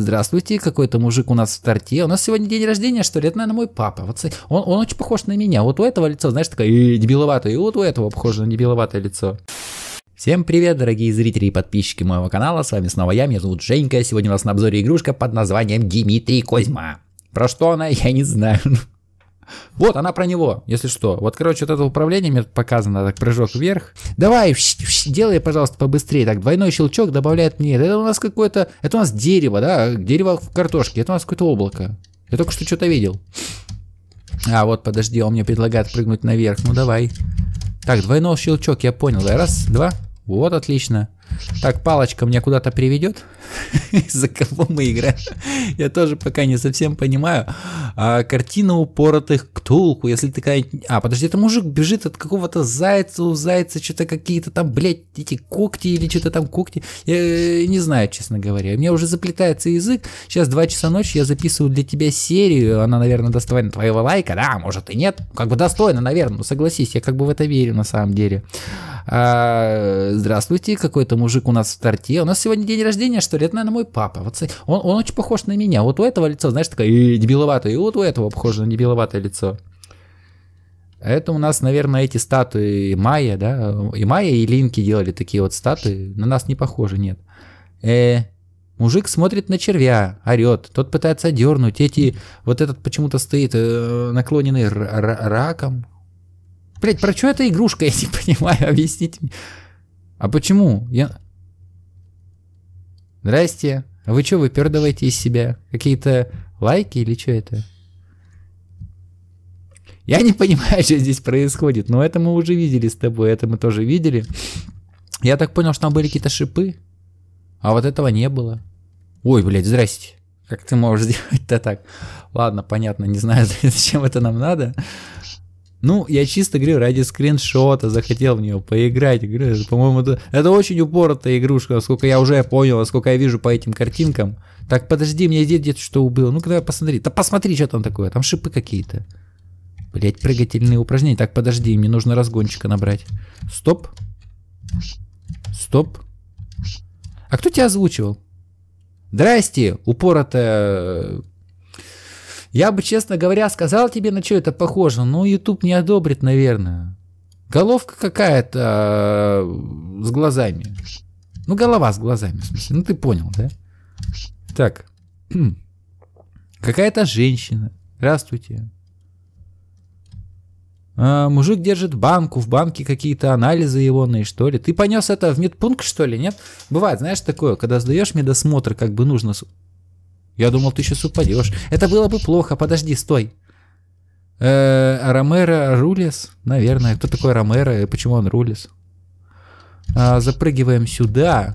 здравствуйте, какой-то мужик у нас в торте, у нас сегодня день рождения, что ли, это, наверное, мой папа, вот он, он очень похож на меня, вот у этого лицо, знаешь, такое э, дебиловатое, и вот у этого похоже на дебиловатое лицо. Всем привет, дорогие зрители и подписчики моего канала, с вами снова я, меня зовут Женька, сегодня у нас на обзоре игрушка под названием Дмитрий Козьма. Про что она, я не знаю. Вот, она про него, если что. Вот, короче, вот это управление мне показано, так прыжок вверх. Давай, делай, пожалуйста, побыстрее. Так, двойной щелчок добавляет мне. Это у нас какое-то... Это у нас дерево, да? Дерево в картошке. Это у нас какое-то облако. Я только что что-то видел. А, вот, подожди, он мне предлагает прыгнуть наверх. Ну, давай. Так, двойной щелчок, я понял. Да? Раз, два. Вот, отлично. Так, палочка меня куда-то приведет. за кого мы играем, я тоже пока не совсем понимаю. А, картина упоротых ктулку, если такая... А, подожди, это мужик бежит от какого-то зайца, у зайца что-то какие-то там, блядь, эти когти или что-то там когти. Я э, не знаю, честно говоря. У меня уже заплетается язык. Сейчас 2 часа ночи, я записываю для тебя серию. Она, наверное, достойна твоего лайка. Да, может и нет. Как бы достойна, наверное, ну согласись, я как бы в это верю на самом деле. А, здравствуйте, какой-то мужик у нас в старте. У нас сегодня день рождения, что что ли, это, наверное, мой папа. Вот он, он очень похож на меня. Вот у этого лицо, знаешь, такое и дебиловатое, и вот у этого похоже на дебиловатое лицо. Это у нас, наверное, эти статуи Майя, да? И Майя, и Линки делали такие вот статуи. На нас не похоже, нет. Э, мужик смотрит на червя, орет. Тот пытается дернуть. Эти, вот этот почему-то стоит э, наклоненный раком. Блять, про что эта игрушка, я не понимаю, объясните мне. А почему? Я... «Здрасте, а вы что выпердываете из себя? Какие-то лайки или что это?» Я не понимаю, что здесь происходит, но это мы уже видели с тобой, это мы тоже видели. Я так понял, что там были какие-то шипы, а вот этого не было. Ой, блядь, здрасте. Как ты можешь сделать-то так? Ладно, понятно, не знаю, зачем это нам надо. Ну, я чисто говорю, ради скриншота захотел в нее поиграть. Говорю, по-моему, это, это очень упоротая игрушка, насколько я уже понял, насколько я вижу по этим картинкам. Так, подожди, мне дед где-то что убил. Ну-ка, давай посмотри. Да посмотри, что там такое. Там шипы какие-то. Блять, прыгательные упражнения. Так, подожди, мне нужно разгончика набрать. Стоп. Стоп. А кто тебя озвучивал? Здрасте, упоротая я бы, честно говоря, сказал тебе, на что это похоже, но YouTube не одобрит, наверное. Головка какая-то э, с глазами. Ну, голова с глазами, в смысле. Ну, ты понял, да? Так. Какая-то женщина. Здравствуйте. А, мужик держит банку, в банке какие-то анализы его на что ли. Ты понес это в медпункт, что ли, нет? Бывает, знаешь, такое, когда сдаешь медосмотр, как бы нужно я думал, ты сейчас упадешь. Это было бы плохо. Подожди, стой. Э, Ромеро Рулес, наверное. Кто такой Ромеро и почему он Рулес? А, запрыгиваем сюда.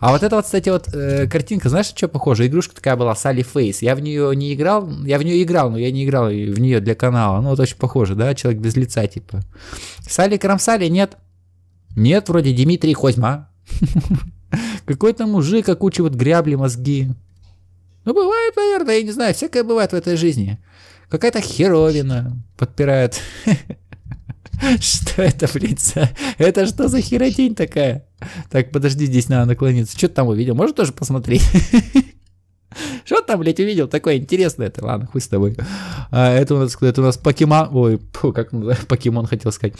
А вот эта вот, кстати, вот э, картинка, знаешь, что похоже? Игрушка такая была, Салли Фейс. Я в нее не играл, я в нее играл, но я не играл в нее для канала. Ну, вот очень похоже, да, человек без лица, типа. Салли Крамсали, нет? Нет, вроде Дмитрий Козьма. Какой-то мужик окучивает грябли мозги. Ну, бывает, наверное, я не знаю, всякое бывает в этой жизни. Какая-то херовина подпирает. Что это, блин, это что за херотень такая? Так, подожди, здесь надо наклониться. Что ты там увидел? Может тоже посмотреть? Что там, блядь, увидел? Такое интересное это. Ладно, хуй с тобой. А, это у нас, это у нас покемон... Ой, фу, как покемон хотел сказать.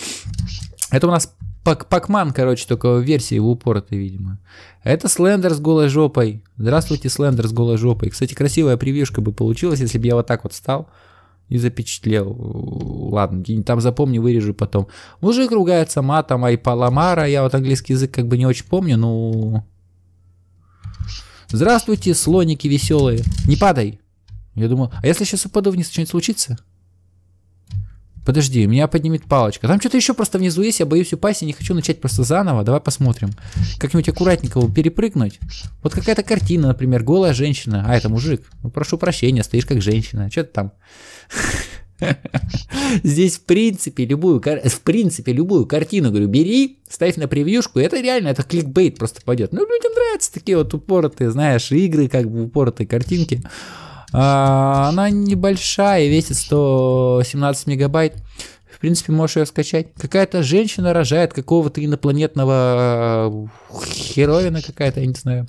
Это у нас Пак Пакман, короче, только в версии в упор ты, видимо. Это Слендер с голой жопой. Здравствуйте, Слендер с голой жопой. Кстати, красивая превьюшка бы получилась, если бы я вот так вот стал и запечатлел. Ладно, там запомню, вырежу потом. Мужик ругается матом, ай, и Паламара. Я вот английский язык как бы не очень помню, но... Ну. Здравствуйте, слоники веселые. Не падай. Я думал, а если сейчас упаду вниз, что-нибудь случится? Подожди, меня поднимет палочка. Там что-то еще просто внизу есть, я боюсь упасть, я не хочу начать просто заново. Давай посмотрим. Как-нибудь аккуратненько его перепрыгнуть. Вот какая-то картина, например, голая женщина. А, это мужик. Ну, прошу прощения, стоишь как женщина. Что ты там? Здесь в принципе любую, в принципе любую картину, говорю, бери, ставь на превьюшку, это реально, это кликбейт просто пойдет. Ну, людям нравятся такие вот упоротые, знаешь, игры, как бы упоротые картинки. А, она небольшая, весит 117 мегабайт. В принципе, можешь ее скачать. Какая-то женщина рожает какого-то инопланетного э, херовина какая-то, я не знаю.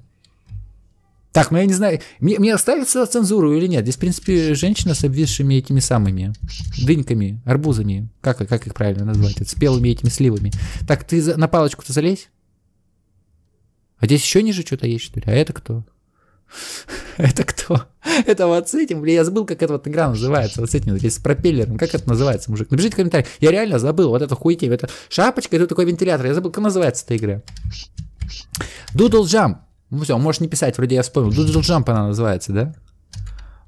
Так, ну я не знаю, мне, мне оставить цензуру или нет? Здесь, в принципе, женщина с обвисшими этими самыми дыньками, арбузами, как, как их правильно назвать, спелыми этими сливами. Так, ты за, на палочку-то залезь. А здесь еще ниже что-то есть, что ли? А это кто? Это кто? Это вот с этим? Блин, я забыл, как эта вот игра называется. Вот с этим, здесь с пропеллером. Как это называется, мужик? Напишите в комментариях. Я реально забыл. Вот это хуйте. Это шапочка, это такой вентилятор. Я забыл, как называется эта игра. Doodle Jump. Ну все, можешь не писать, вроде я вспомнил. Doodle Jump она называется, да?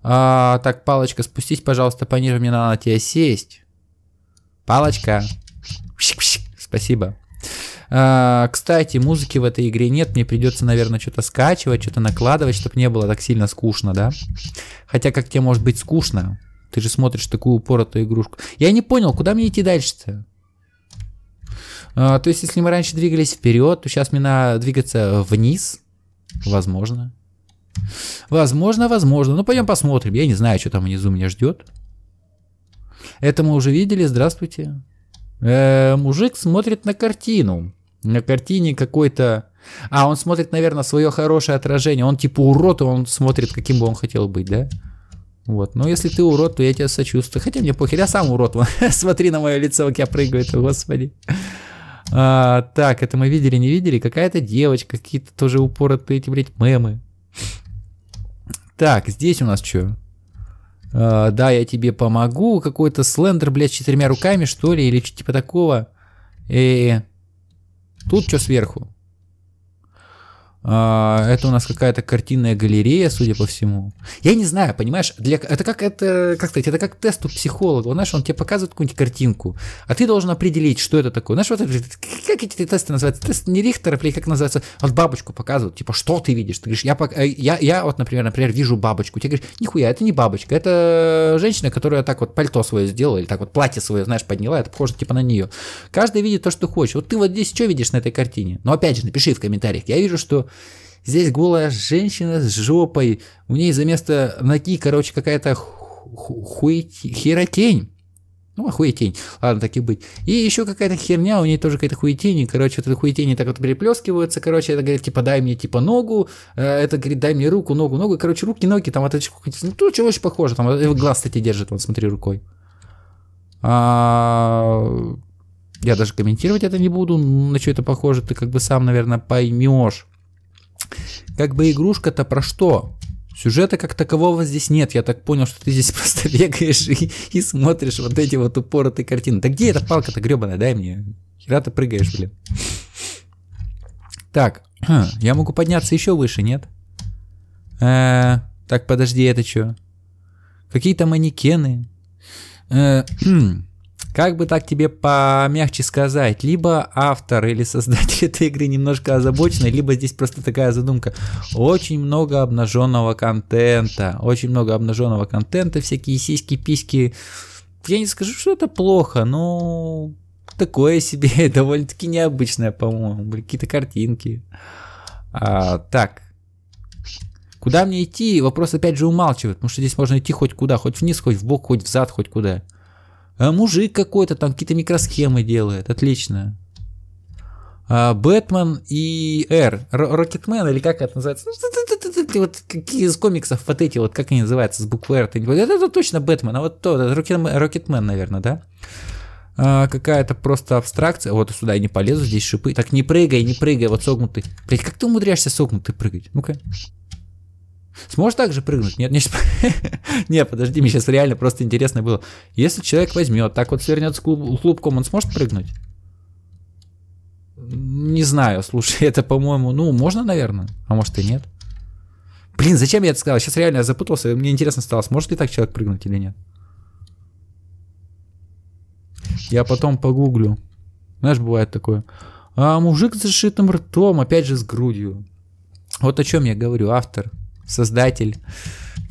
А, так, палочка, спустись, пожалуйста, пониже, мне надо на тебя сесть. Палочка. Спасибо. А, кстати, музыки в этой игре нет, мне придется, наверное, что-то скачивать, что-то накладывать, чтобы не было так сильно скучно, да? Хотя как тебе может быть скучно? Ты же смотришь такую упоротую игрушку. Я не понял, куда мне идти дальше-то? А, то есть, если мы раньше двигались вперед, то сейчас мне надо двигаться вниз. Возможно. Возможно, возможно. Ну, пойдем посмотрим. Я не знаю, что там внизу меня ждет. Это мы уже видели. Здравствуйте. Э -э, мужик смотрит на картину на картине какой-то... А, он смотрит, наверное, свое хорошее отражение. Он типа урод, он смотрит, каким бы он хотел быть, да? Вот. Но если ты урод, то я тебя сочувствую. Хотя мне похер, я сам урод. Смотри на мое лицо, как я прыгаю, это, господи. А, так, это мы видели, не видели. Какая-то девочка, какие-то тоже упоротые эти, блядь, мемы. Так, здесь у нас что? А, да, я тебе помогу. Какой-то слендер, блядь, с четырьмя руками, что ли, или что типа такого. И э, э, э. Тут что сверху? А, это у нас какая-то картинная галерея, судя по всему. Я не знаю, понимаешь, для... это как это, как сказать, это как тест у психолога. Знаешь, он тебе показывает какую-нибудь картинку, а ты должен определить, что это такое. Знаешь, вот это, как эти тесты называются? Тест не Рихтера, или как называется? Вот бабочку показывают, типа, что ты видишь? Ты говоришь, я, э, я, я вот, например, например, вижу бабочку. Тебе говоришь, нихуя, это не бабочка, это женщина, которая так вот пальто свое сделала, или так вот платье свое, знаешь, подняла, это похоже типа на нее. Каждый видит то, что хочет. Вот ты вот здесь что видишь на этой картине? Но ну, опять же, напиши в комментариях. Я вижу, что здесь голая женщина с жопой, у ней за место ноги, короче, какая-то хуй херотень. Ну, охуетень. А Ладно, так и быть. И еще какая-то херня, у нее тоже какая-то хуетень. Короче, вот эта хуетень так вот переплескиваются. Короче, это говорит, типа, дай мне, типа, ногу. Э, это говорит, дай мне руку, ногу, ногу. Короче, руки, ноги, там, это ну, то, чего очень похоже. Там глаз, кстати, держит, вот, смотри, рукой. А... Я даже комментировать это не буду, на что это похоже, ты как бы сам, наверное, поймешь. Как бы игрушка-то про что? Сюжета как такового здесь нет. Я так понял, что ты здесь просто бегаешь и, и смотришь вот эти вот упоротые картины. Да где эта палка-то гребаная? Дай мне. Хера ты прыгаешь, блин. Так, я могу подняться еще выше, нет? Э, так, подожди, это что? Какие-то манекены. Э, хм как бы так тебе помягче сказать, либо автор или создатель этой игры немножко озабочены, либо здесь просто такая задумка. Очень много обнаженного контента, очень много обнаженного контента, всякие сиськи, письки. Я не скажу, что это плохо, но такое себе, довольно-таки необычное, по-моему. какие-то картинки. А, так, Куда мне идти? Вопрос опять же умалчивает, потому что здесь можно идти хоть куда, хоть вниз, хоть в бок, хоть в зад, хоть куда. А мужик какой-то там какие-то микросхемы делает, отлично. А, Бэтмен и Р, Рокетмен или как это называется? Ну, вот какие из комиксов вот эти вот, как они называются, с буквы Р, это, точно Бэтмен, а вот то, Рокетмен, наверное, да? А, какая-то просто абстракция. Вот сюда я не полезу, здесь шипы. Так не прыгай, не прыгай, вот согнутый. Блять, как ты умудряешься согнутый прыгать? Ну-ка. Сможешь также прыгнуть? Нет, не, нет, подожди, мне сейчас реально просто интересно было. Если человек возьмет, так вот свернется клуб, клубком, он сможет прыгнуть? Не знаю, слушай, это, по-моему, ну, можно, наверное, а может и нет. Блин, зачем я это сказал? Сейчас реально я запутался, мне интересно стало, сможет ли так человек прыгнуть или нет. Я потом погуглю. Знаешь, бывает такое. А мужик с зашитым ртом, опять же с грудью. Вот о чем я говорю, автор создатель.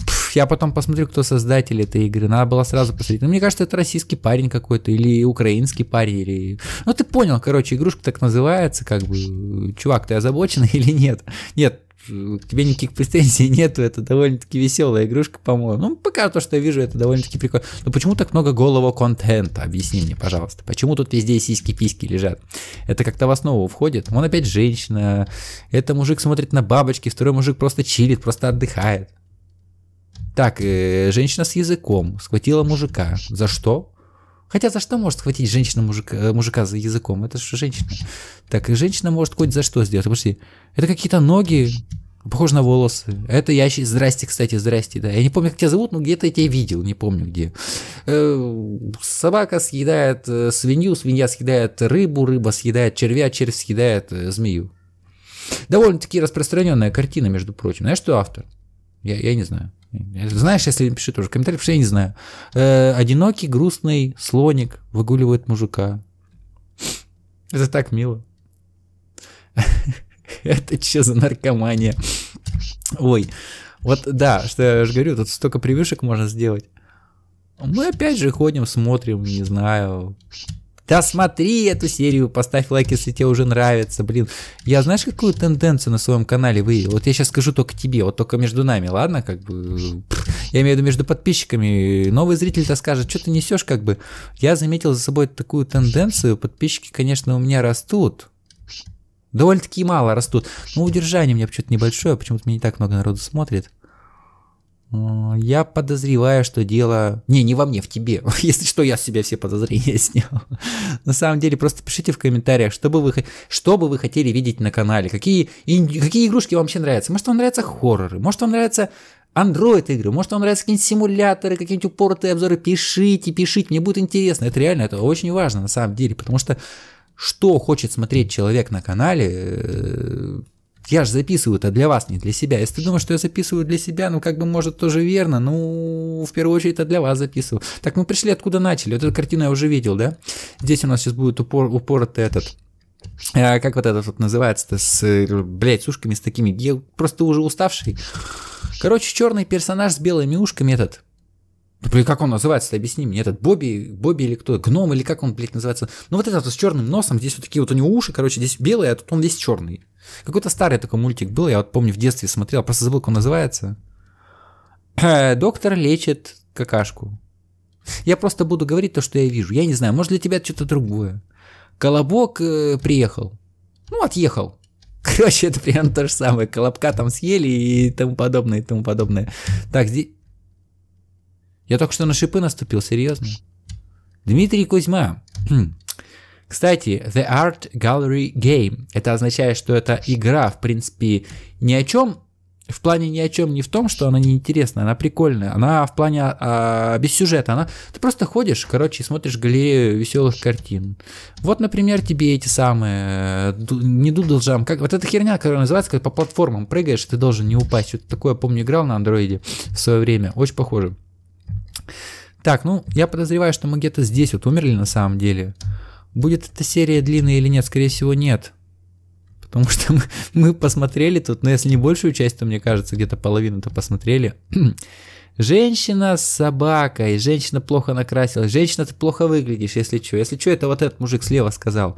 Пфф, я потом посмотрю, кто создатель этой игры. Надо было сразу посмотреть. Ну, мне кажется, это российский парень какой-то, или украинский парень, или... Ну, ты понял, короче, игрушка так называется, как бы, чувак, ты озабочен или нет? Нет, к тебе никаких претензий нету, это довольно-таки веселая игрушка, по-моему. Ну, пока то, что я вижу, это довольно-таки прикольно. Но почему так много голого контента? Объясни мне, пожалуйста. Почему тут везде сиськи-письки лежат? Это как-то в основу входит. Он опять женщина, это мужик смотрит на бабочки, второй мужик просто чилит, просто отдыхает. Так, э, женщина с языком схватила мужика. За что? Хотя за что может схватить женщина мужика, э, мужика за языком? Это же женщина. Так, и женщина может хоть за что сделать. Подожди, это какие-то ноги, похоже на волосы. Это я... Здрасте, кстати, здрасте, да. Я не помню, как тебя зовут, но где-то я тебя видел, не помню где. Э, собака съедает э, свинью, свинья съедает рыбу, рыба съедает червя, червь съедает змею. Довольно-таки распространенная картина, между прочим. Знаешь, что автор? Я, я не знаю. Знаешь, если пиши тоже комментарий, потому что я не знаю. Э, одинокий грустный слоник выгуливает мужика. Это так мило. Это что за наркомания? Ой, вот да, что я же говорю, тут столько привышек можно сделать. Мы опять же ходим, смотрим, не знаю, да смотри эту серию, поставь лайк, если тебе уже нравится. Блин, я знаешь, какую тенденцию на своем канале выявил? Вот я сейчас скажу только тебе, вот только между нами, ладно? Как бы, я имею в виду между подписчиками. Новый зритель-то скажет, что ты несешь, как бы. Я заметил за собой такую тенденцию. Подписчики, конечно, у меня растут. Довольно-таки мало растут. Но удержание у меня почему-то небольшое, а почему-то мне не так много народу смотрит. Э, я подозреваю, что дело... Не, не во мне, в тебе. Если что, я с себя все подозрения снял. На самом деле, просто пишите в комментариях, что бы вы, что бы вы хотели видеть на канале. Какие, и, какие игрушки вам вообще нравятся. Может, вам нравятся хорроры. Может, вам нравятся Android игры, может вам нравятся какие-нибудь симуляторы, какие-нибудь упоротые обзоры, пишите, пишите, мне будет интересно, это реально, это очень важно на самом деле, потому что что хочет смотреть человек на канале, э, я же записываю это для вас, не для себя. Если ты думаешь, что я записываю для себя, ну как бы может тоже верно, ну в первую очередь это для вас записываю. Так мы пришли откуда начали. Вот эту картину я уже видел, да? Здесь у нас сейчас будет упор, упор этот э, как вот этот вот называется-то с, блядь, с ушками с такими, я просто уже уставший. Короче, черный персонаж с белыми ушками этот, Блин, как он называется, объясни мне, этот Бобби, Бобби или кто, гном или как он, блядь, называется. Ну вот этот с черным носом, здесь вот такие вот у него уши, короче, здесь белые, а тут он весь черный. Какой-то старый такой мультик был, я вот помню, в детстве смотрел, просто забыл, как он называется. Э, доктор лечит какашку. Я просто буду говорить то, что я вижу. Я не знаю, может для тебя что-то другое. Колобок э, приехал. Ну, отъехал. Короче, это примерно то же самое. Колобка там съели и тому подобное, и тому подобное. Так, здесь... Я только что на шипы наступил, серьезно. Дмитрий Кузьма. Кстати, The Art Gallery Game. Это означает, что это игра, в принципе, ни о чем. В плане ни о чем не в том, что она неинтересная, она прикольная. Она в плане а, без сюжета. Она, ты просто ходишь, короче, смотришь галерею веселых картин. Вот, например, тебе эти самые... Э, не дудлджам. Как, вот эта херня, которая называется, когда по платформам прыгаешь, ты должен не упасть. Вот такое, помню, играл на андроиде в свое время. Очень похоже. Так, ну, я подозреваю, что мы где-то здесь вот умерли на самом деле. Будет эта серия длинная или нет? Скорее всего, нет. Потому что мы, мы посмотрели тут, но ну, если не большую часть, то, мне кажется, где-то половину-то посмотрели. Женщина с собакой, женщина плохо накрасилась, женщина, ты плохо выглядишь, если что. Если что, это вот этот мужик слева сказал.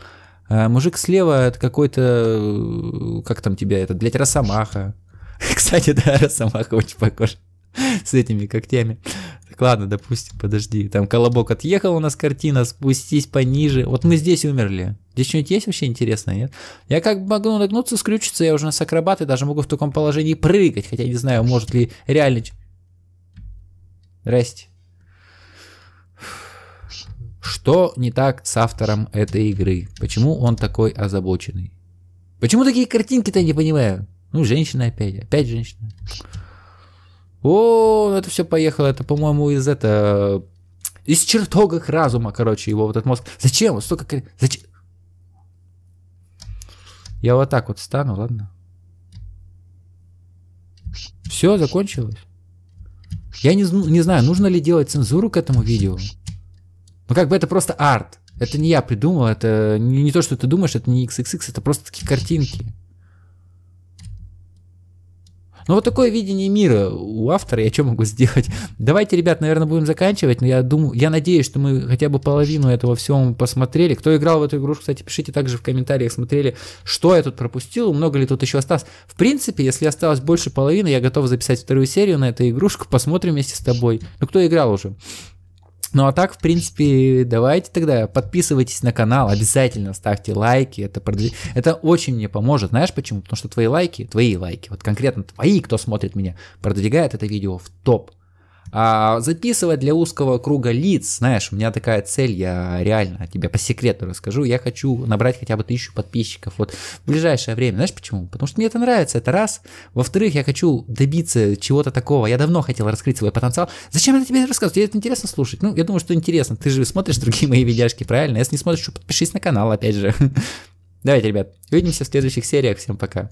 А мужик слева это какой-то, э, как там тебя это, блядь, росомаха. Кстати, да, росомаха очень похож с этими когтями так, ладно, допустим, подожди. Там колобок отъехал у нас картина, спустись пониже. Вот мы здесь умерли. Здесь что-нибудь есть вообще интересное, нет? Я как бы могу нагнуться, скрючиться, я уже на акробат, и даже могу в таком положении прыгать, хотя не знаю, может ли реально... Здрасте. Что не так с автором этой игры? Почему он такой озабоченный? Почему такие картинки-то я не понимаю? Ну, женщина опять, опять женщина. О, это все поехало, это, по-моему, из это из чертогах разума, короче, его вот этот мозг. Зачем? Столько... Зачем? Я вот так вот стану, ладно? Все, закончилось. Я не, не знаю, нужно ли делать цензуру к этому видео. Ну как бы это просто арт. Это не я придумал, это не, не то, что ты думаешь, это не XXX, это просто такие картинки. Ну вот такое видение мира у автора, я что могу сделать? Давайте, ребят, наверное, будем заканчивать, но я думаю, я надеюсь, что мы хотя бы половину этого всего посмотрели. Кто играл в эту игрушку, кстати, пишите также в комментариях, смотрели, что я тут пропустил, много ли тут еще осталось. В принципе, если осталось больше половины, я готов записать вторую серию на эту игрушку, посмотрим вместе с тобой. Ну кто играл уже? Ну а так, в принципе, давайте тогда подписывайтесь на канал, обязательно ставьте лайки, это, продв... это очень мне поможет, знаешь почему? Потому что твои лайки, твои лайки, вот конкретно твои, кто смотрит меня, продвигает это видео в топ а записывать для узкого круга лиц, знаешь, у меня такая цель, я реально тебе по секрету расскажу, я хочу набрать хотя бы тысячу подписчиков вот в ближайшее время. Знаешь почему? Потому что мне это нравится, это раз. Во-вторых, я хочу добиться чего-то такого. Я давно хотел раскрыть свой потенциал. Зачем я тебе это Тебе это интересно слушать? Ну, я думаю, что интересно. Ты же смотришь другие мои видяшки, правильно? Если не смотришь, подпишись на канал, опять же. Давайте, ребят, увидимся в следующих сериях. Всем пока.